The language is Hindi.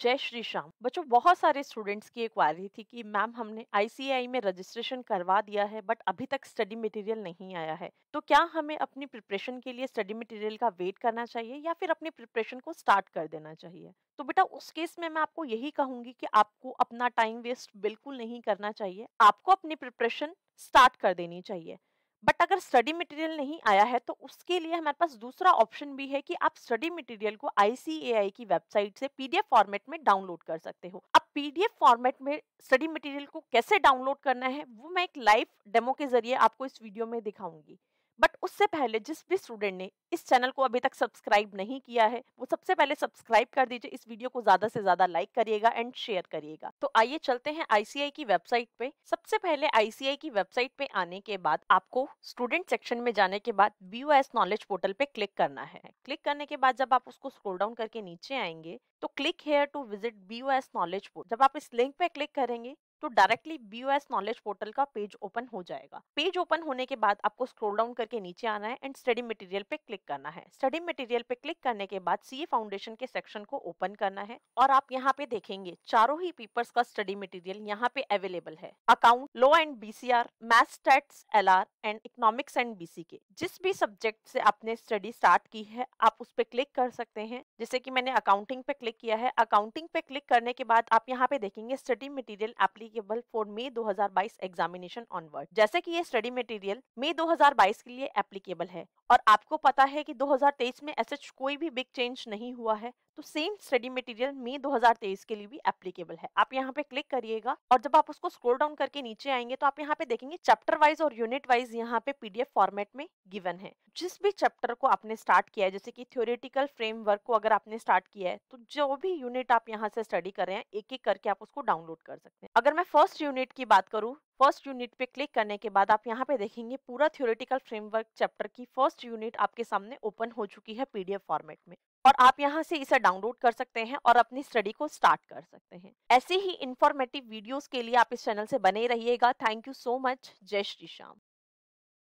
जय श्री श्याम बच्चों बहुत सारे स्टूडेंट्स की वायरी थी कि मैम हमने आईसीआई में रजिस्ट्रेशन करवा दिया है बट अभी तक स्टडी मटेरियल नहीं आया है तो क्या हमें अपनी प्रिपरेशन के लिए स्टडी मटेरियल का वेट करना चाहिए या फिर अपनी प्रिपरेशन को स्टार्ट कर देना चाहिए तो बेटा उस केस में मैं आपको यही कहूंगी कि आपको अपना टाइम वेस्ट बिल्कुल नहीं करना चाहिए आपको अपनी प्रिपरेशन स्टार्ट कर देनी चाहिए बट अगर स्टडी मटेरियल नहीं आया है तो उसके लिए हमारे पास दूसरा ऑप्शन भी है कि आप स्टडी मटेरियल को आईसीएआई की वेबसाइट से पीडीएफ फॉर्मेट में डाउनलोड कर सकते हो अब पीडीएफ फॉर्मेट में स्टडी मटेरियल को कैसे डाउनलोड करना है वो मैं एक लाइव डेमो के जरिए आपको इस वीडियो में दिखाऊंगी बट उससे पहले जिस भी स्टूडेंट ने इस चैनल को अभी तक सब्सक्राइब नहीं किया है वो सबसे पहले सब्सक्राइब कर दीजिए इस वीडियो को ज्यादा से ज्यादा लाइक करिएगा एंड शेयर करिएगा तो आइए चलते हैं आईसीआई की वेबसाइट पे सबसे पहले आईसीआई की वेबसाइट पे आने के बाद आपको स्टूडेंट सेक्शन में जाने के बाद बी नॉलेज पोर्टल पे क्लिक करना है क्लिक करने के बाद जब आप उसको स्क्रोल डाउन करके नीचे आएंगे तो click here to visit B knowledge portal जब आप इस लिंक पे क्लिक करेंगे तो directly B O knowledge portal का पेज ओपन हो जाएगा पेज ओपन होने के बाद आपको स्क्रोल डाउन करके नीचे आना है एंड स्टडी मटेरियल पे क्लिक करना है स्टडी मटेरियल पे क्लिक करने के बाद ए फाउंडेशन के सेक्शन को ओपन करना है और आप यहाँ पे देखेंगे चारों ही पेपर्स का स्टडी मटेरियल यहाँ पे अवेलेबल है account law and BCR math L R and economics and BC के जिस भी सब्जेक्ट से आपने स्टडी स्टार्ट की है आप उस पर क्लिक कर सकते हैं जैसे की मैंने अकाउंटिंग पे क्लिक किया है अकाउंटिंग पे क्लिक करने के बाद आप यहाँ पे देखेंगे study material application applicable for May 2022 examination onward जैसे कि ये स्टडी मटेरियल मई 2022 के लिए एप्लीकेबल है और आपको पता है कि 2023 में एस कोई भी बिग चेंज नहीं हुआ है तो सेम स्टडी मटेरियल मई 2023 के लिए भी एप्लीकेबल है आप यहाँ पे क्लिक करिएगा और जब आप उसको स्क्रोल डाउन करके नीचे आएंगे तो आप यहाँ पे देखेंगे चैप्टर वाइज और यूनिट वाइज यहाँ पे पीडीएफ फॉर्मेट में गिवन है जिस भी चैप्टर को आपने स्टार्ट किया है जैसे कि थ्योरेटिकल फ्रेमवर्क को अगर आपने स्टार्ट किया है तो जो भी यूनिट आप यहाँ से स्टडी कर रहे हैं एक एक करके आप उसको डाउनलोड कर सकते हैं अगर मैं फर्स्ट यूनिट की बात करूँ फर्स्ट यूनिट पे क्लिक करने के बाद आप यहाँ पे देखेंगे पूरा थ्योरेटिकल फ्रेमवर्क चैप्टर की फर्स्ट यूनिट आपके सामने ओपन हो चुकी है पीडीएफ फॉर्मेट में और आप यहाँ से इसे डाउनलोड कर सकते हैं और अपनी स्टडी को स्टार्ट कर सकते हैं ऐसे ही इंफॉर्मेटिव वीडियोस के लिए आप इस चैनल से बने रहिएगा थैंक यू सो मच जय श्री श्याम